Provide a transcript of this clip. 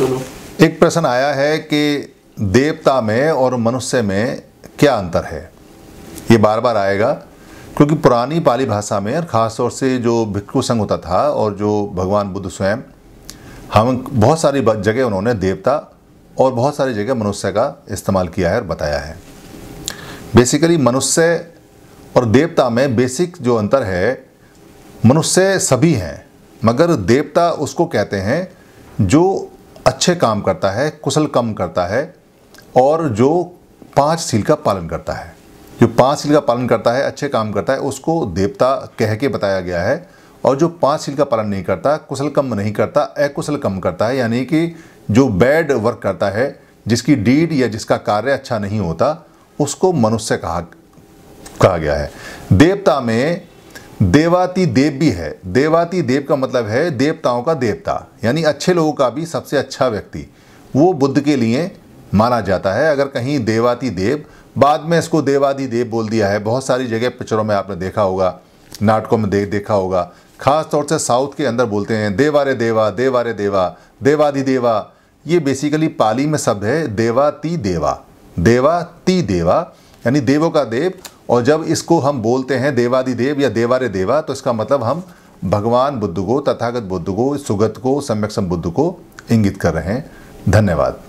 एक प्रश्न आया है कि देवता में और मनुष्य में क्या अंतर है ये बार बार आएगा क्योंकि पुरानी पाली भाषा में और ख़ासतौर से जो भिक्षु संघ होता था और जो भगवान बुद्ध स्वयं हम बहुत सारी जगह उन्होंने देवता और बहुत सारी जगह मनुष्य का इस्तेमाल किया है और बताया है बेसिकली मनुष्य और देवता में बेसिक जो अंतर है मनुष्य सभी हैं मगर देवता उसको कहते हैं जो अच्छे काम करता है कुशल कम करता है और जो पांच सील का पालन करता है जो पांच सील का पालन करता है अच्छे काम करता है उसको देवता कह के बताया गया है और जो पांच सील का पालन नहीं करता कुशल कम नहीं करता अकुशल कम करता है यानी कि जो बैड वर्क करता है जिसकी डीड या जिसका कार्य अच्छा नहीं होता उसको मनुष्य कहा कहा गया है देवता में देवाती देव भी है देवाती देव का मतलब है देवताओं का देवता यानी अच्छे लोगों का भी सबसे अच्छा व्यक्ति वो बुद्ध के लिए माना जाता है अगर कहीं देवाती देव बाद में इसको देवादी देव बोल दिया है बहुत सारी जगह पिक्चरों में आपने देखा होगा नाटकों में दे, देखा होगा खास तौर से साउथ के अंदर बोलते हैं देवारे देवा देवारे देवा देवादी देवा ये बेसिकली पाली में शब्द है देवाती देवा देवाती देवा यानी देवों का देव और जब इसको हम बोलते हैं देवादि देव या देवारे देवा तो इसका मतलब हम भगवान बुद्ध को तथागत बुद्ध को सुगत को सम्यक बुद्ध को इंगित कर रहे हैं धन्यवाद